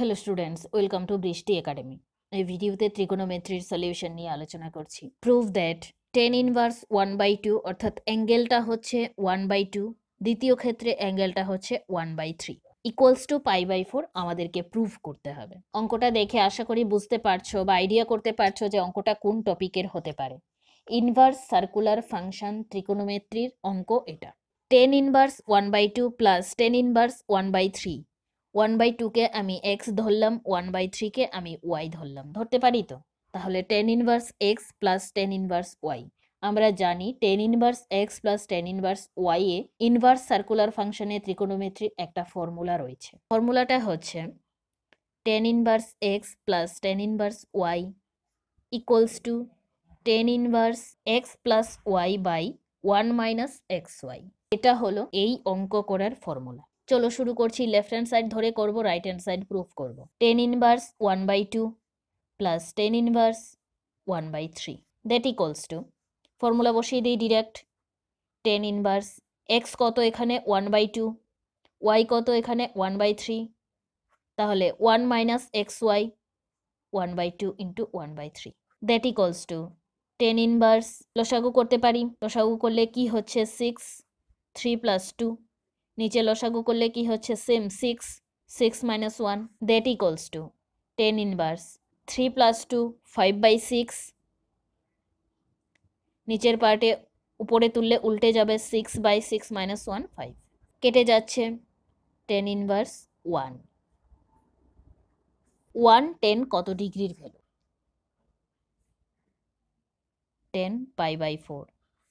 hello students welcome to Brishti academy এই ভিডিওতে ত্রিকোণমেত্রির সলিউশন নিয়ে আলোচনা করছি prove that tan inverse one by two অর্থাৎ অ্যাঙ্গেলটা হচ্ছে ওয়ান বাই টু দ্বিতীয় ক্ষেত্রে অ্যাঙ্গেলটা হচ্ছে one by three equals to pi by four আমাদেরকে প্রুভ করতে হবে অঙ্কটা দেখে আশা করি বুঝতে পারছো বা আইডিয়া করতে পারছো যে অঙ্কটা কোন টপিকের হতে পারে ইনভার্স সার্কুলার ফাংশন ত্রিকোণমেত্রির অঙ্ক এটা tan inverse one by two plus tan inverse one by three one by টুকে আমি এক্স ধরলাম ওয়ান বাই থ্রিকে আমি ওয়াই ধরলাম ধরতে পারি তো তাহলে tan inverse x plus tan inverse y আমরা জানি tan inverse x plus tan inverse y এ ইনভার্স সার্কুলার ফাংশনে ত্রিকোণমেট্রির একটা ফর্মুলা রয়েছে ফর্মুলাটা হচ্ছে tan inverse x plus tan inverse y equals to tan inverse x plus y by one minus x y এটা হলো এই অঙ্ক করার ফর্মুলা চলো শুরু করছি লেফট হ্যান্ড সাইড ধরে করব রাইট হ্যান্ড সাইড প্রুফ করব tan inverse one by two plus tan inverse one by three that equals to formula বসিয়ে দিই ডিরেক্ট টেন ইনভার্স এক্স কত এখানে ওয়ান বাই টু ওয়াই কত এখানে ওয়ান বাই থ্রি তাহলে one minus x y one by two into one by three that equals to tan inverse লসাগু করতে পারি লসাগু করলে কি হচ্ছে সিক্স থ্রি প্লাস টু নিচে লসাগু করলে কি হচ্ছে same six six minus one that equals to tan inverse three plus two five by six নিচের পার্টে উপরে তুললে উল্টে যাবে six by six minus one five কেটে যাচ্ছে tan inverse one one tan কত ডিগ্রির value tan pi by four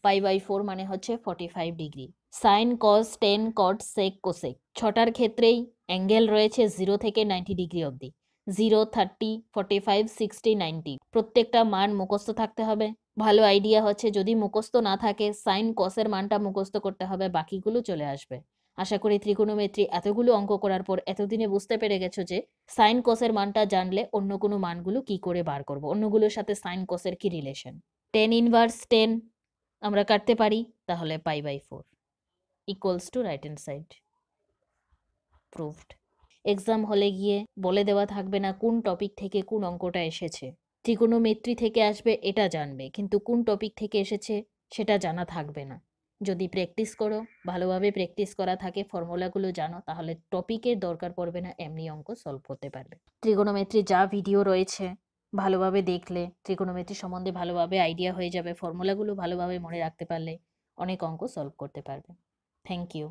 pi by four মানে হচ্ছে forty five degree sine cos tan cot sec cosec ছটার ক্ষেত্রেই অ্যাঙ্গেল রয়েছে জিরো থেকে নাইনটি ডিগ্রি অবধি zero thirty forty five sixty ninety প্রত্যেকটা মান মুখস্থ থাকতে হবে ভালো আইডিয়া হচ্ছে যদি মুখস্থ না থাকে সাইন কসের মানটা মুখস্থ করতে হবে বাকিগুলো চলে আসবে আশা করি ত্রিকোণমেত্রি এতগুলো অঙ্ক করার পর এতদিনে বুঝতে পেরে গেছো যে সাইন কোসের মানটা জানলে অন্য কোনো মানগুলো কি করে বার করব অন্যগুলোর সাথে সাইন কোসের কি রিলেশন টেন ইনভার্স টেন আমরা কাটতে পারি তাহলে pi by four equals to right hand side proved exam হলে গিয়ে বলে দেওয়া থাকবে না কোন টপিক থেকে কোন অঙ্কটা এসেছে ত্রিকোণমিত্রি থেকে আসবে এটা জানবে কিন্তু কোন টপিক থেকে এসেছে সেটা জানা থাকবে না যদি প্র্যাকটিস করো ভালোভাবে প্র্যাকটিস করা থাকে ফর্মুলাগুলো জানো তাহলে টপিকের দরকার পড়বে না এমনি অঙ্ক সলভ করতে পারবে ত্রিগোনোমেট্রি যা ভিডিও রয়েছে ভালোভাবে দেখলে ত্রিকোণমিতি সম্বন্ধে ভালোভাবে আইডিয়া হয়ে যাবে ফর্মুলাগুলো ভালোভাবে মনে রাখতে পারলে অনেক অঙ্ক সলভ করতে পারবে থ্যাংক ইউ